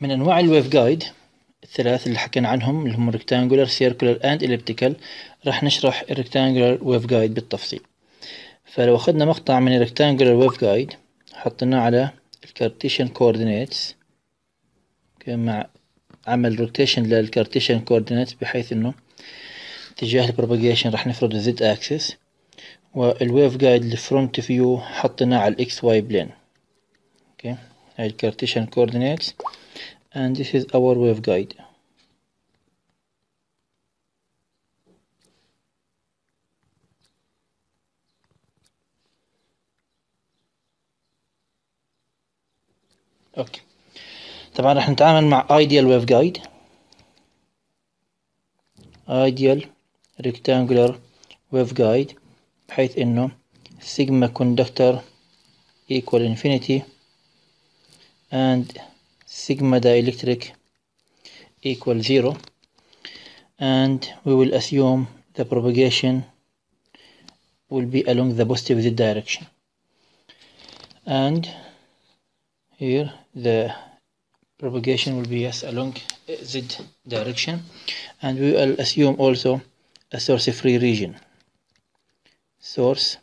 من أنواع الويف جايد الثلاث اللي حكينا عنهم اللي هم ريكتانجولار سيركولار اند اليبتيكال راح نشرح الريكتانجولار ويف جايد بالتفصيل فلو أخذنا مقطع من الريكتانجولار ويف جايد حطيناه على الكارتيشن كوردينيتس مع عمل روتيشن للكارتيشن كوردينيتس بحيث انه اتجاه البروباجيشن راح نفرض الزد اكسس والويف جايد الفرونت فيو حطيناه على الاكس واي بلين اوكي هاي الكارتيشن كوردينيتس and this is our waveguide اوكي طبعا راح نتعامل مع ideal waveguide ideal rectangular waveguide بحيث انه sigma كوندكتر equal infinity and sigma dielectric equal 0 and we will assume the propagation will be along the positive z direction and here the propagation will be yes along z direction and we will assume also a source free region source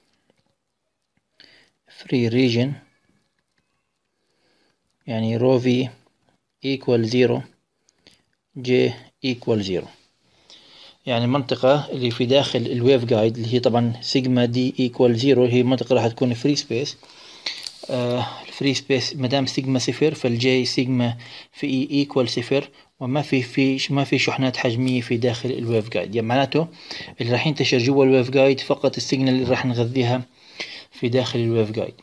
free region يعني rho v equal 0 j equal 0 يعني المنطقة اللي في داخل الويف جايد اللي هي طبعا سيجما دي ايكوال زيرو هي منطقة راح تكون فري سبيس الفري سبيس مادام سيجما صفر فالجي سيجما في اي e ايكوال صفر وما في في ما في شحنات حجمية في داخل الويف جايد يعني معناته اللي راح ينتشر جوا الويف جايد فقط السيجنال اللي راح نغذيها في داخل الويف جايد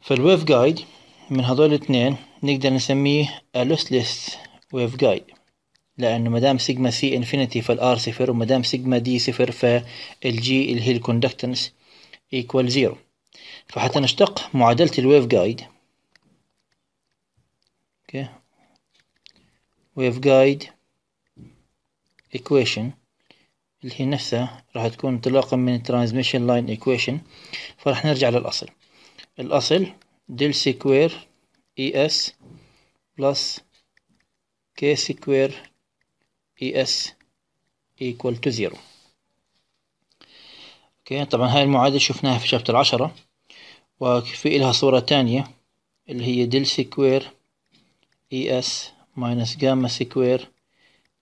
فالويف جايد من هذول الاثنين نقدر نسميه a lossless waveguide لأنه مدام سيجما سي انفينيتي فالآر صفر ومدام سيجما دي صفر فالجي اللي هي الكوندكتنس ايكوال زيرو فحتى نشتق معادلة الويف جايد اوكي ويف جايد ايكويشن اللي هي نفسها راح تكون انطلاقا من الترانزميشن لاين ايكويشن فراح نرجع للأصل الأصل ديل سكوير اي اس بلس كي سكوير اي اس ايكوال تو زيرو اوكي طبعا هاي المعادلة شفناها في شابتر العشرة وفي إلها صورة تانية اللي هي ديل سكوير اي اس ماينس جاما سكوير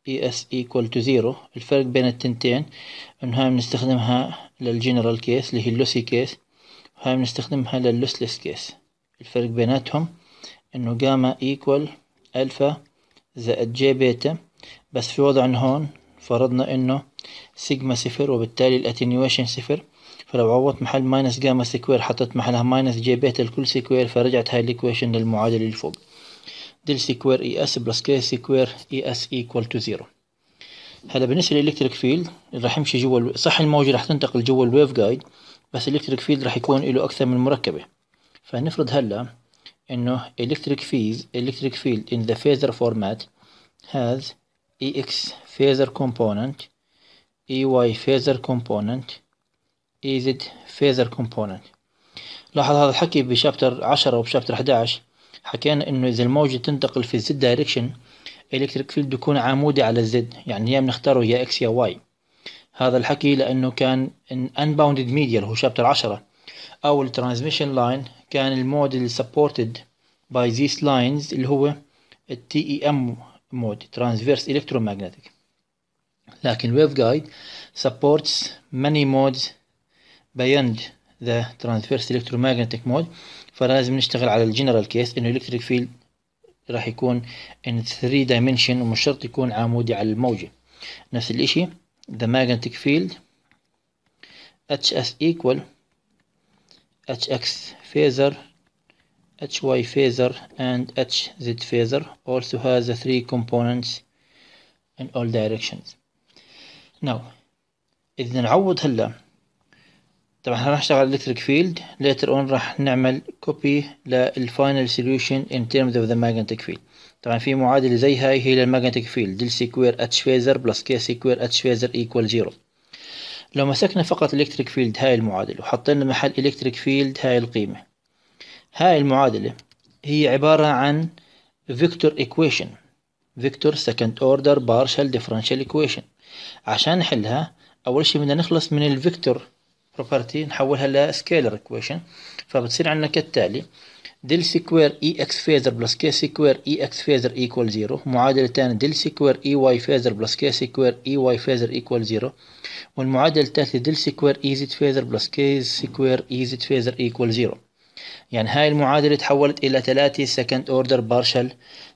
اي اس ايكوال تو زيرو الفرق بين التنتين انه هاي بنستخدمها للجنرال كيس اللي هي اللوسي كيس وهاي بنستخدمها لللوسلس كيس الفرق بيناتهم انه جاما ايكوال الفا زائد جي بيتا بس في وضعنا هون فرضنا انه سيجما صفر وبالتالي الاتنيويشن صفر فلو عوضت محل ماينس جاما سكوير حطيت محلها ماينس جي بيتا لكل سكوير فرجعت هاي الايكويشن للمعادلة اللي فوق دل سكوير اي اس بلس كي سكوير اي اس ايكوال تو زيرو هلا بالنسبة للإلكتريك فيلد اللي راح يمشي جوا صح الموجة راح تنتقل جوا الويف جايد بس الإلكتريك فيلد راح يكون له أكثر من مركبة فنفرض هلا انه electric field electric field in the phasor format has ex phasor component ey phasor component ez phasor component لاحظ هذا الحكي بشابتر 10 وبشابتر 11 حكينا انه اذا الموجة تنتقل في الزد دايركشن electric field يكون عمودي على الزد يعني يا بنختاره يا اكس يا واي هذا الحكي لانه كان ان unbounded medial هو شابتر 10 أو transmission line كان المود اللي supported by these lines اللي هو ال TEM مود Transverse Electromagnetic لكن ويف جايد supports many modes beyond the Transverse Electromagnetic mode فلازم نشتغل على الجنرال كيس انه electric field راح يكون in three dimension ومش شرط يكون عمودي على الموجة نفس الاشي the magnetic field HS equal HX phaser, HY phaser and HZ phaser also has the three components in all directions. Now إذا نعوض هلا طبعا راح نشتغل على electric field later on راح نعمل copy لل final solution in terms of the magnetic field طبعا في معادلة زي هاي هي للمagnetic field del square H phaser plus K square H phaser equal zero لو مسكنا فقط الإلكتريك فيلد هاي المعادلة وحطينا محل إلكتريك فيلد هاي القيمة هاي المعادلة هي عبارة عن فيكتور إيكويشن فيكتور سكند أوردر بارشل ديفرنشال إيكويشن عشان نحلها أول شي بدنا نخلص من الفيكتور بروبرتي نحولها لسكيلر إيكويشن فبتصير عندنا كالتالي ديل سكوير اي اكس فيزر بلس كي سكوير اي اكس فيزر ايكوال زيرو معادلة تاني ديل سكوير اي واي فيزر بلس كي سكوير اي واي فيزر ايكوال زيرو والمعادلة التالتة ديل سكوير اي زد فيزر بلس كي سكوير اي زد فيزر ايكوال زيرو يعني هاي المعادلة تحولت إلى ثلاثة سكند أوردر بارشال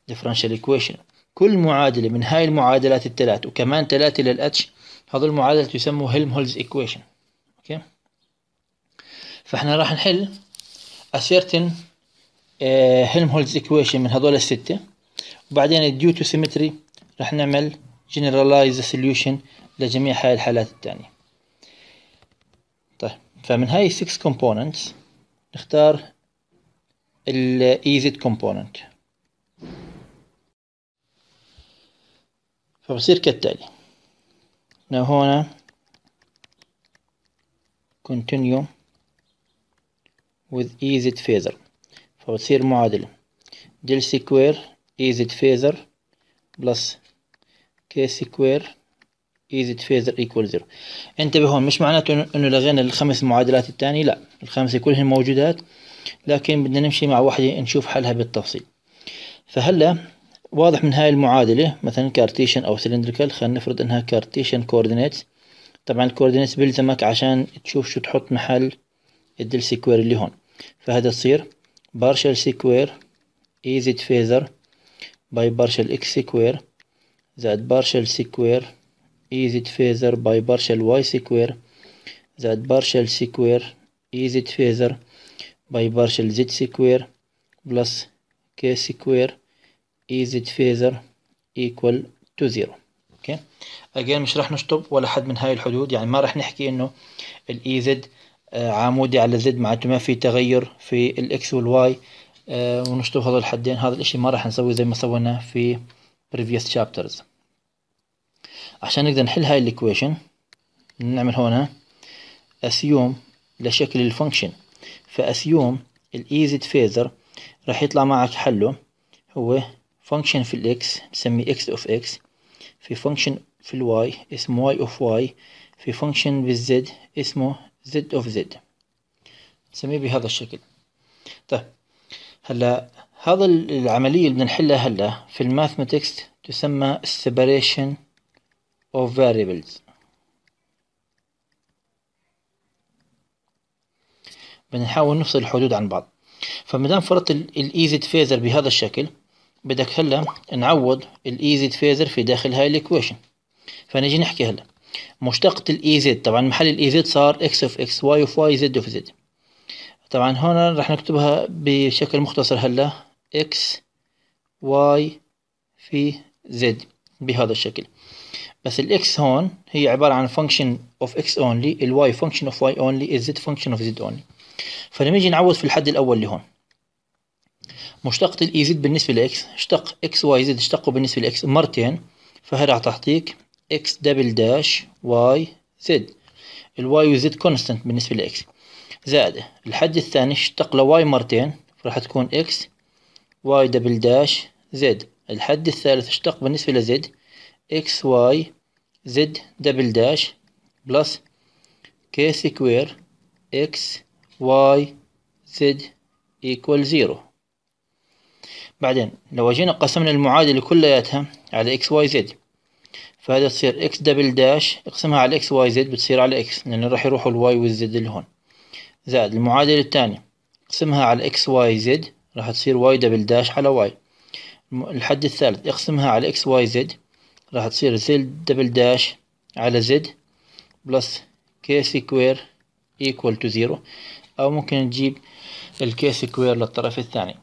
ديفرنشال إيكويشن كل معادلة من هاي المعادلات الثلاث وكمان ثلاثة للاتش هذول المعادلة يسموا هيلمهولز إيكويشن اوكي فاحنا راح نحل a certain هولز آه، ايكويشن من هذول الستة وبعدين ديو تو سيمتري راح نعمل جنراليز سوليوشن لجميع هاي الحالات الثانية طيب فمن هاي 6 كومبوننتس نختار الايزد كومبوننت e فبصير كالتالي احنا هون continue with easy phaser فبتصير معادلة دل سكوير إيزد فيزر بلس كي سكوير إيزد فيزر ايكوال زيرو انتبه هون مش معناته انه لغينا الخمس معادلات التانية لا الخمسة كلهن موجودات لكن بدنا نمشي مع واحدة نشوف حلها بالتفصيل فهلا واضح من هاي المعادلة مثلا كارتيشن أو سلندريكال خلينا نفرض إنها كارتيشن كوردينيتس طبعا الكوردينيتس بيلزمك عشان تشوف شو تحط محل الدل سكوير اللي هون فهذا تصير partial square is it further by partial x square that partial square is it further by partial y square that partial square is it further by partial z square plus k square is it further equal to zero اوكي okay. اجين مش راح نشطب ولا حد من هاي الحدود يعني ما راح نحكي انه الاي زد آه، عمودي على زد معناته ما في تغير في الاكس والواي آه، ونشطب هذول الحدين هذا الاشي ما راح نسوي زي ما سوينا في previous chapters عشان نقدر نحل هاي الاكويشن نعمل هنا اسيوم لشكل الفانكشن فاسيوم الايزد فيزر راح يطلع معك حله هو فانكشن في الاكس نسميه اكس اوف اكس في فانكشن في الواي اسمه واي اوف واي في فانكشن بالزد اسمه زد اوف زد نسميه بهذا الشكل طيب هلا هذا العملية اللي بدنا نحلها هلا في الماثماتكس تسمى separation of variables بدنا نحاول نفصل الحدود عن بعض فمدام فرضت الايزد فيزر e بهذا الشكل بدك هلا نعوض الايزد فيزر e في داخل هاي الاكويشن فنجي نحكي هلا مشتقة الـ زد e طبعا محل الـ زد e صار اكس اوف اكس واي اوف واي زد اوف زد طبعا هنا راح نكتبها بشكل مختصر هلا اكس واي في زد بهذا الشكل بس الـ X هون هي عبارة عن X اوف اكس اونلي الواي of اوف واي اونلي الزد function اوف زد اونلي فلما نيجي نعوض في الحد الاول اللي هون مشتقة الـ زد e بالنسبة لاكس اشتق اكس واي زد اشتقوا بالنسبة لاكس مرتين فهي راح تعطيك اكس دبل داش واي زد الواي وزد كونستانت بالنسبة لاكس زائد الحد الثاني اشتق لواي مرتين راح تكون اكس واي دبل داش زد الحد الثالث اشتق بالنسبة لزد اكس واي زد دبل داش بلس كي سكوير اكس واي زد ايكوال زيرو بعدين لو جينا قسمنا المعادلة كلياتها على اكس واي زد فهذا تصير اكس دبل داش اقسمها على اكس واي زد بتصير على اكس لأن راح يروحوا الواي والزد لهون زائد المعادلة الثانية اقسمها على اكس واي زد راح تصير واي دبل داش على واي الحد الثالث اقسمها على اكس واي زد راح تصير زد دبل داش على زد بلس كي سكوير equal تو زيرو او ممكن تجيب الكي سكوير للطرف الثاني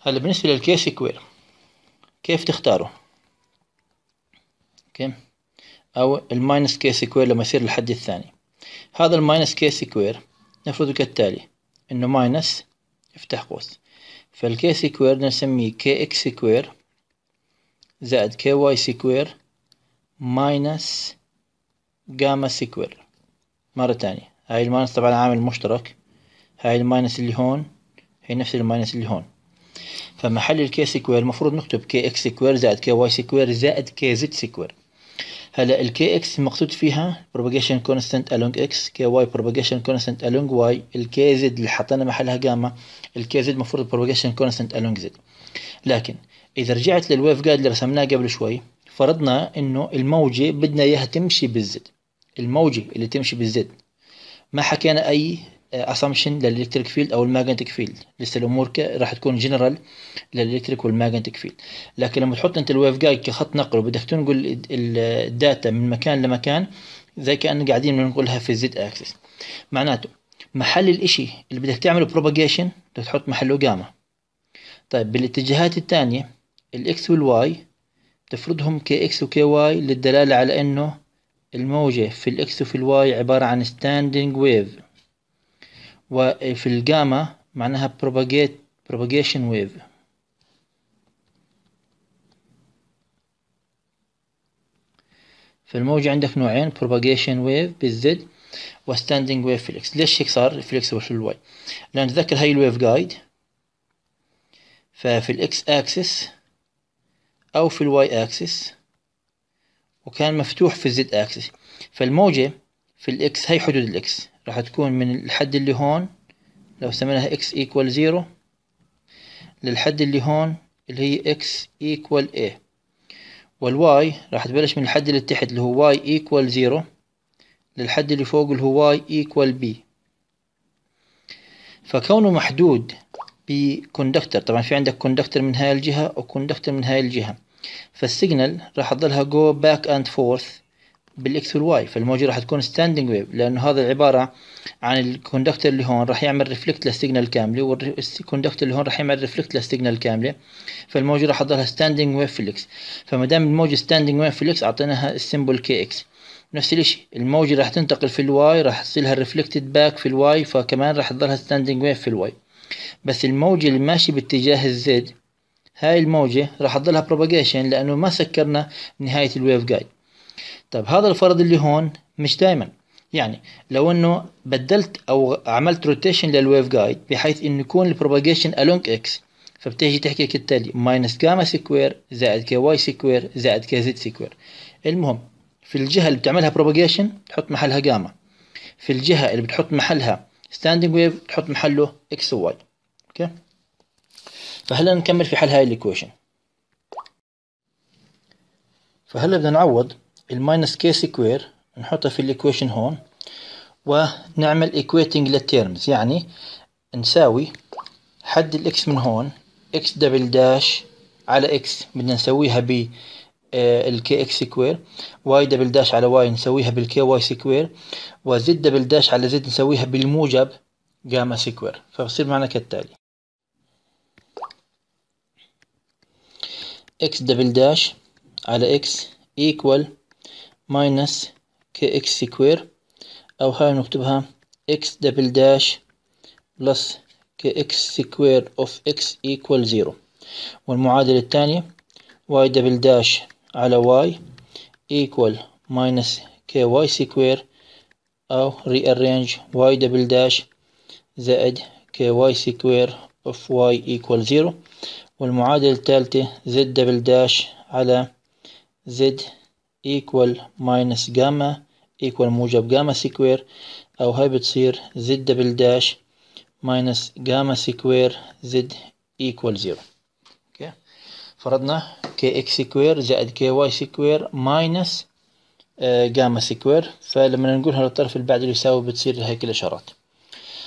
هلا بالنسبة للكي سكوير كيف تختاره اوكي او الماينس كي سكوير لما يصير الحد الثاني هذا الماينس كي سكوير نفرضه كالتالي انه ماينس افتح قوس فالكي سكوير نسميه كي اكس سكوير زائد كي واي سكوير ماينس جاما سكوير مرة تانية هاي الماينس طبعا عامل مشترك هاي الماينس اللي هون هي نفس الماينس اللي هون فمحل الكي سكوير المفروض نكتب كي اكس سكوير زائد كي واي سكوير زائد كي زد سكوير هلا الكي kx المقصود فيها propagation constant along x ky واي propagation constant along y الكي زد اللي حطينا محلها جاما الكي زد المفروض propagation constant along z لكن اذا رجعت للويف جايد اللي رسمناه قبل شوي فرضنا انه الموجه بدنا اياها تمشي بالزد الموجه اللي تمشي بالزد ما حكينا اي اسامبشن للالكتريك فيلد او الماجنتيك فيلد لسه الامور راح تكون جنرال للالكتريك والماجنتيك فيلد لكن لما تحط انت الويف جايد كخط نقل وبدك تنقل الداتا من مكان لمكان زي كان قاعدين بننقلها في الزد اكسس معناته محل الاشي اللي بدك تعمله بروباجيشن بدك تحط محله جاما طيب بالاتجاهات الثانية الاكس والواي تفرضهم كي اكس وكي واي للدلالة على انه الموجة في الاكس وفي الواي عبارة عن ستاندينج ويف وفي الجاما معناها propagate propagation wave في الموجة عندك نوعين propagation wave بالزد وستاندينج ويف فليكس ليش هيك صار فليكس وش الواي لأن تذكر هاي الويف جايد ففي الاكس اكسس أو في الواي اكسس وكان مفتوح في الزد اكسس فالموجة في الاكس هاي حدود الاكس راح تكون من الحد اللي هون لو سميناها x equal 0 للحد اللي هون اللي هي x equal a والواي راح تبلش من الحد اللي تحت اللي هو y equal 0 للحد اللي فوق اللي هو y equal b فكونه محدود بكوندكتر طبعا في عندك كوندكتر من هاي الجهة وكوندكتر من هاي الجهة فالسيجنال راح تضلها go back and forth بالاكس والواي فالموجة راح تكون ستاندنج ويف لانه هذا عبارة عن الكوندكتور اللي هون راح يعمل ريفلكت للسيجنال كاملة والكوندكتور اللي هون راح يعمل ريفلكت للسيجنال كاملة فالموجة راح تضلها ستاندنج ويف في الاكس فما دام الموجة ستاندنج ويف في الاكس اعطيناها السيمبل كي اكس نفس الشيء الموجة راح تنتقل في الواي راح تصير لها ريفلكتد باك في الواي فكمان راح تضلها ستاندنج ويف في الواي بس الموجة اللي ماشية باتجاه الزد هاي الموجة راح تضلها بروباجيشن لأنه ما سكرنا نهاية الويف جايد طيب هذا الفرض اللي هون مش دائما يعني لو انه بدلت او عملت روتيشن للويف جايد بحيث انه يكون البروباجيشن الونج اكس فبتيجي تحكي كالتالي ماينس جاما سكوير زائد كي واي سكوير زائد كي زد سكوير المهم في الجهه اللي بتعملها بروباجيشن تحط محلها جاما في الجهه اللي بتحط محلها ستاندينج ويف تحط محله اكس وواي اوكي فهلا نكمل في حل هاي الايكويشن فهلا بدنا نعوض الماينس كي سكوير نحطها في الايكويشن هون ونعمل ايكويتنج للتيرمز يعني نساوي حد الاكس من هون اكس دبل داش على اكس بدنا نسويها ب الكي اكس سكوير واي دبل داش على واي نسويها بالكي واي سكوير وزد دبل داش على زد نسويها بالموجب جاما سكوير فبصير معنا كالتالي اكس دبل داش على اكس ايكوال ماينس كي اكس سكوير او هاي نكتبها اكس دبل داش بلس كي اكس سكوير اوف اكس ايكوال زيرو والمعادلة الثانية واي دبل داش على واي ايكوال ماينس كي واي سكوير او rearrange واي دبل داش زائد كي واي سكوير اوف واي ايكوال زيرو والمعادلة الثالثة زد دبل داش على زد ايكوال ماينس جاما ايكوال موجب جاما سكوير او هاي بتصير زد دبل داش ماينس جاما سكوير زد ايكوال زيرو اوكي فرضنا كي اكس سكوير زائد كي واي سكوير ماينس جاما سكوير فلما نقولها للطرف البعدي يساوي بتصير هيك الاشارات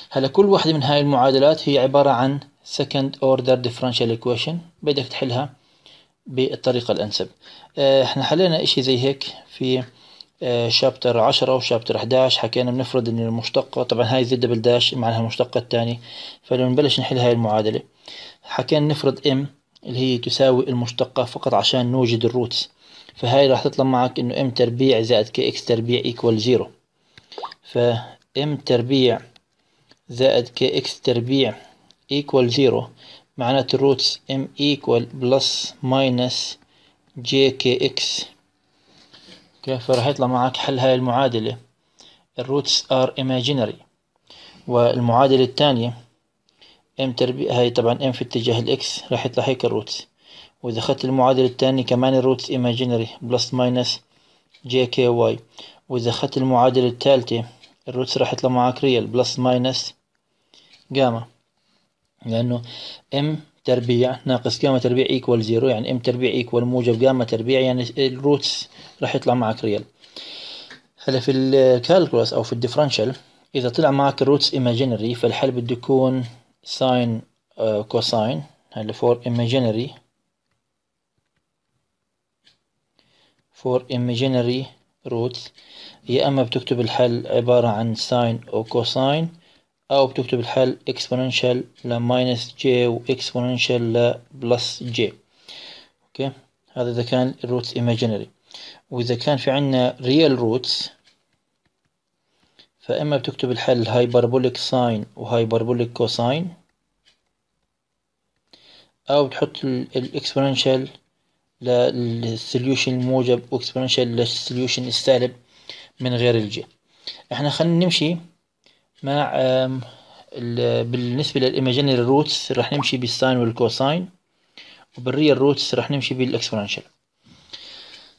هلا كل واحدة من هاي المعادلات هي عبارة عن second order differential equation بدك تحلها بالطريقة الأنسب آه، احنا حلينا اشي زي هيك في آه، شابتر عشرة وشابتر 11 حكينا بنفرض ان المشتقة طبعا هاي زي دبل داش معناها المشتقة الثاني فلو نبلش نحل هاي المعادلة حكينا نفرض ام اللي هي تساوي المشتقة فقط عشان نوجد الروتس فهاي راح تطلع معك انه ام تربيع زائد كي اكس تربيع ايكوال زيرو ف ام تربيع زائد كي اكس تربيع ايكوال زيرو معناته روتس ام ايكوال بلس ماينس جي كي اكس اوكي فراح يطلع معك حل هاي المعادلة الروتس ار ايماجينري والمعادلة الثانية ام تربيع هاي طبعا ام في اتجاه الاكس راح يطلع هيك الروتس واذا اخذت المعادلة الثانية كمان الروتس ايماجينري بلس ماينس جي كي واي واذا اخذت المعادلة الثالثة الروتس راح يطلع معك ريال بلس ماينس جاما لأنه ام تربيع ناقص جاما تربيع ايكوال زيرو يعني ام تربيع ايكوال موجب جاما تربيع يعني الروتس راح يطلع معك ريال هلا في الكالكولاس او في الديفرنشال اذا طلع معك الروتس ايماجينري فالحل بده يكون ساين آه، كوساين هلا فور ايماجينري فور imaginary roots يا اما بتكتب الحل عبارة عن ساين او كوساين أو بتكتب الحل exponential ل minus j و exponential ل plus j أوكي هذا إذا كان الروتس imaginary وإذا كان في عنا real roots فإما بتكتب الحل hyperbolic sine و hyperbolic cosine أو بتحط الاكسبوننشال للسوليوشن الموجب واكسبوننشال للسوليوشن السالب من غير الجي احنا خلينا نمشي مع بالنسبة للإيماجينري روتس راح نمشي بالساين والكوساين وبالريال روتس راح نمشي بالإكسبوننشال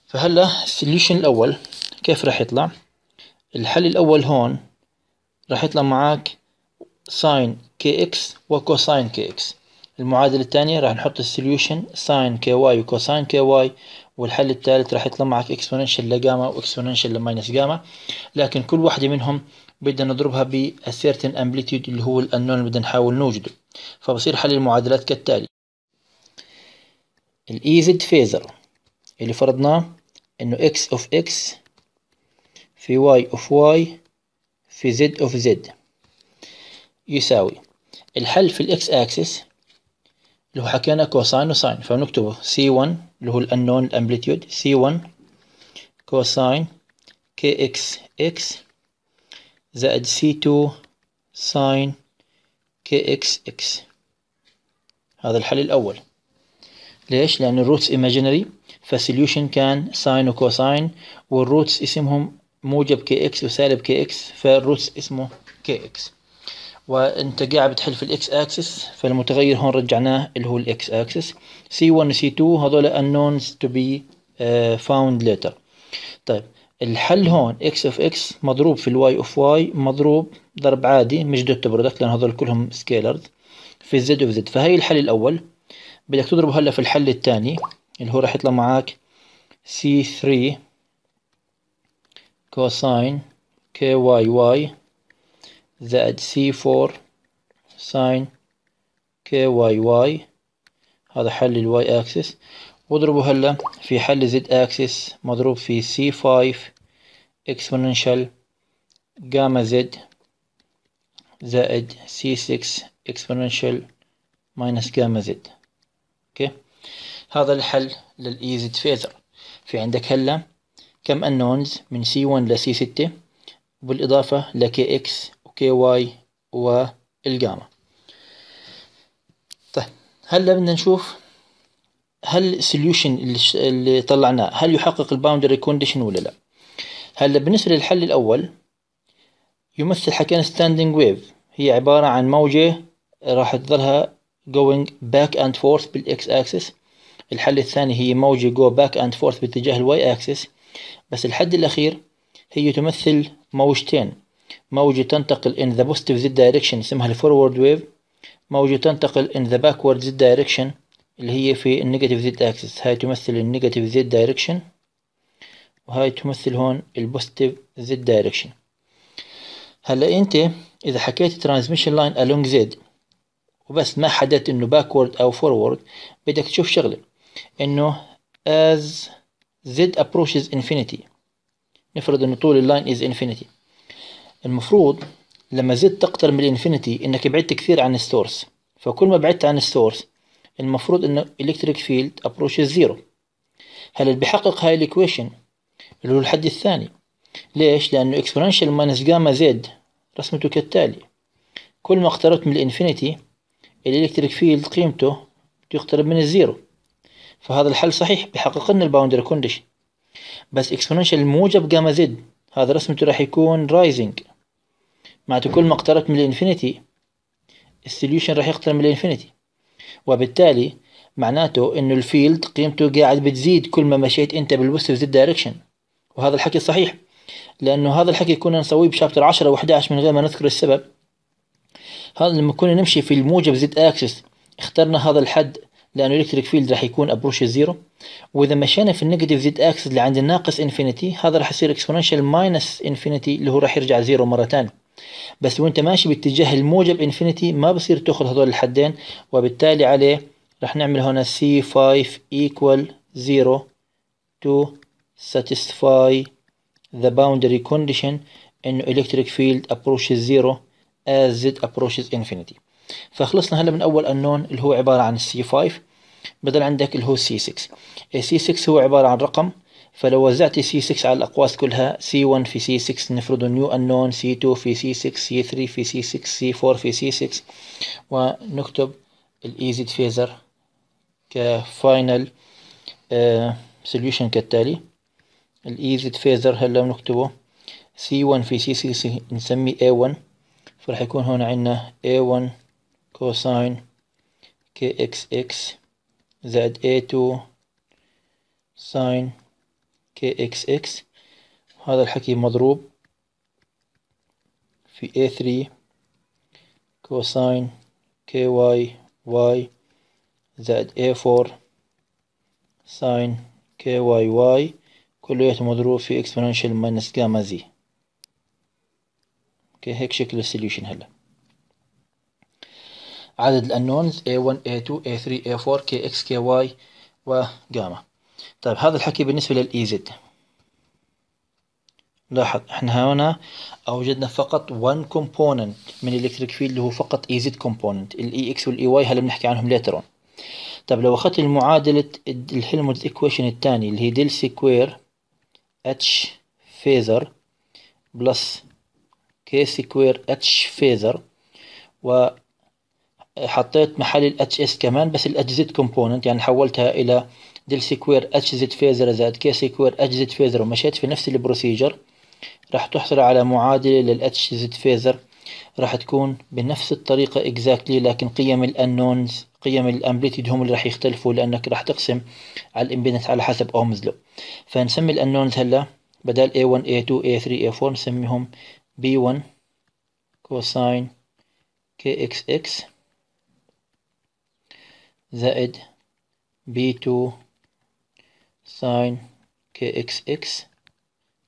فهلا السوليوشن الأول كيف راح يطلع الحل الأول هون راح يطلع معاك ساين كي اكس وكوساين كي اكس المعادلة الثانية راح نحط السوليوشن ساين كي واي وكوساين كي واي والحل الثالث راح يطلع معك اكسبوننشال لجاما واكسبوننشال لماينس جاما لكن كل واحدة منهم بدنا نضربها ب certain amplitude اللي هو الأنون اللي بدنا نحاول نوجده فبصير حل المعادلات كالتالي EZ phaser اللي فرضناه إنه x of x في y of y في z of z يساوي الحل في X axis اللي هو حكينا كوساين وساين فبنكتبه C1 اللي هو الأنون الأمبليتيود C1 كوساين كي إكس إكس زايد سي تو ساين كي اكس اكس هذا الحل الأول ليش؟ لأن الروتس ايماجينري فالسوليوشن كان ساين وكوساين والروتس اسمهم موجب كي اكس وسالب كي اكس فالروتس اسمه كي اكس وانت قاعد بتحل في الاكس اكسس فالمتغير هون رجعناه اللي هو الاكس اكسس سي 1 سي 2 هذول unknowns to be فاوند uh, found later طيب الحل هون اكس اوف اكس مضروب في الواي اوف واي مضروب ضرب عادي مش دوت برودكت لان هذول كلهم سكيلرز في الزد اوف زد فهي الحل الاول بدك تضربه هلا في الحل الثاني اللي هو راح يطلع معك سي 3 كوساين كي واي واي زائد سي 4 ساين كي واي واي هذا حل الواي اكسس واضربه هلا في حل زد اكسس مضروب في سي 5 exponential جاما زد زائد سي 6 exponential ماينس جاما زد اوكي هذا الحل للايزد فيزر في عندك هلا كم انونز من سي 1 لسي 6 بالاضافه لكي اكس وكي واي والجاما طيب هلا بدنا نشوف هل السوليوشن اللي طلعناه هل يحقق الباوندري كونديشن ولا لا هلا بالنسبة للحل الأول يمثل حكينا ستاندينج ويف هي عبارة عن موجة راح تظلها going back and forth بالإكس أكسس الحل الثاني هي موجة go back and forth باتجاه الواي أكسس بس الحد الأخير هي تمثل موجتين موجة تنتقل in the positive z direction اسمها الفورورد ويف موجة تنتقل in the backward z direction اللي هي في النيجاتيف z axis هاي تمثل النيجاتيف z direction وهاي تمثل هون البوستيف زد دايركشن هلا انت اذا حكيت ترانزميشن لاين along زد وبس ما حددت انه باكورد او فورورد بدك تشوف شغله انه as z approaches infinity نفرض انه طول اللاين is infinity المفروض لما زد تقترب من الانفينيتي انك بعدت كثير عن السورس فكل ما بعدت عن السورس المفروض انه الكتريك فيلد approaches زيرو هل اللي بيحقق هاي الايكويشن اللي هو الحد الثاني ليش؟ لأنه exponential minus جاما زد رسمته كالتالي كل ما اقتربت من الانفينيتي الالكتريك فيلد قيمته بتقترب من الزيرو فهذا الحل صحيح بحقق لنا الباوندري كونديشن بس إكسبونشال موجب جاما زد هذا رسمته راح يكون رايزنج معناته كل ما اقتربت من الانفينيتي السوليوشن راح يقترب من الانفينيتي وبالتالي معناته انه الفيلد قيمته قاعد بتزيد كل ما مشيت انت بالوسط زد دايركشن وهذا الحكي صحيح لأنه هذا الحكي كنا نسويه بشابتر 10 و11 من غير ما نذكر السبب هذا لما كنا نمشي في الموجب زد اكسس اخترنا هذا الحد لأنه الكتريك فيلد راح يكون ابروش الزيرو وإذا مشينا في النيجاتيف زد اكسس اللي عند الناقص انفينيتي هذا راح يصير اكسبوننشال ماينس انفينيتي اللي هو راح يرجع زيرو مرة ثانية بس وانت ماشي باتجاه الموجب انفينيتي ما بصير تاخذ هذول الحدين وبالتالي عليه راح نعمل هنا سي 5 ايكوال 0 تو satisfy the boundary condition انه electric field approaches zero as z approaches infinity فخلصنا هلا من اول unknown اللي هو عبارة عن C5 بدل عندك اللي هو C6 C6 هو عبارة عن رقم فلو وزعت C6 على الأقواس كلها C1 في C6 نفرض نيو unknown C2 في C6 C3 في C6 C4 في C6 ونكتب الإيزي فيزر كفاينل solution كالتالي الايزي فيزر هلا بنكتبه سي 1 في سي سي سي نسميه اي 1 فراح يكون هون عندنا اي 1 كوساين كي اكس اكس زائد اي 2 ساين كي اكس اكس هذا الحكي مضروب في اي 3 كوساين كي واي واي زائد اي 4 ساين كي واي واي يت مضروب في اكسبوننشال ماينس جاما زي اوكي هيك شكل السوليوشن هلا عدد الانونز A1 A2 A3 A4 KX KY وجاما طيب هذا الحكي بالنسبة للاي زد e لاحظ احنا هنا اوجدنا فقط 1 كومبوننت من الالكتريك فيلد اللي هو فقط اي زد كومبوننت الاي اكس والاي واي هلا بنحكي عنهم ليترون طيب لو اخذت المعادلة الحلم ايكويشن الثاني اللي هي ديل سكوير اتش فيزر بلس كي سكوير اتش فيزر وحطيت محل الاتش اس كمان بس الاتش زد كومبوننت يعني حولتها الى دل سكوير اتش زد فيزر زائد كي سكوير اتش زد فيزر ومشيت في نفس البروسيجر راح تحصل على معادلة للاتش زد فيزر راح تكون بنفس الطريقة اكزاكتلي exactly لكن قيم الانونز قيم الامبليتيد هم اللي راح يختلفوا لانك راح تقسم على الامبيدنس على حسب اومز لو فنسمي الانونز هلا بدل A1 A2 A3 A4 نسميهم B1 كوساين KXX زائد B2 ساين KXX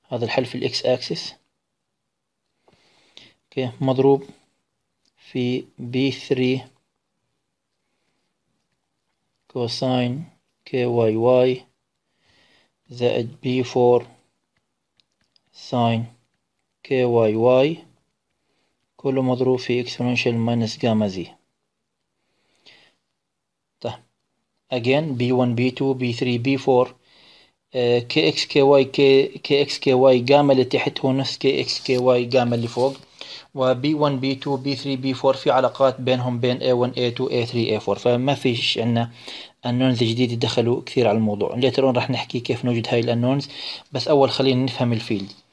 هذا الحل في الاكس اكسس اوكي مضروب في بي ثري كوساين كي واي واي زائد بي فور ساين كي واي واي كله مضروب في اكسبوننشال ماينس جاما زي again b1 b2 b3 b4 kx ky kx ky كي اكس كي واي جاما اللي تحت هو نفس كي اكس جاما اللي فوق b 1 b 2 b 3 b 4 في علاقات بينهم بين A1 A2 A3 A4 فما فيش عندنا النونز الجديد يدخلوا كثير على الموضوع ليترون راح نحكي كيف نوجد هاي الانونز بس اول خلينا نفهم الفيلد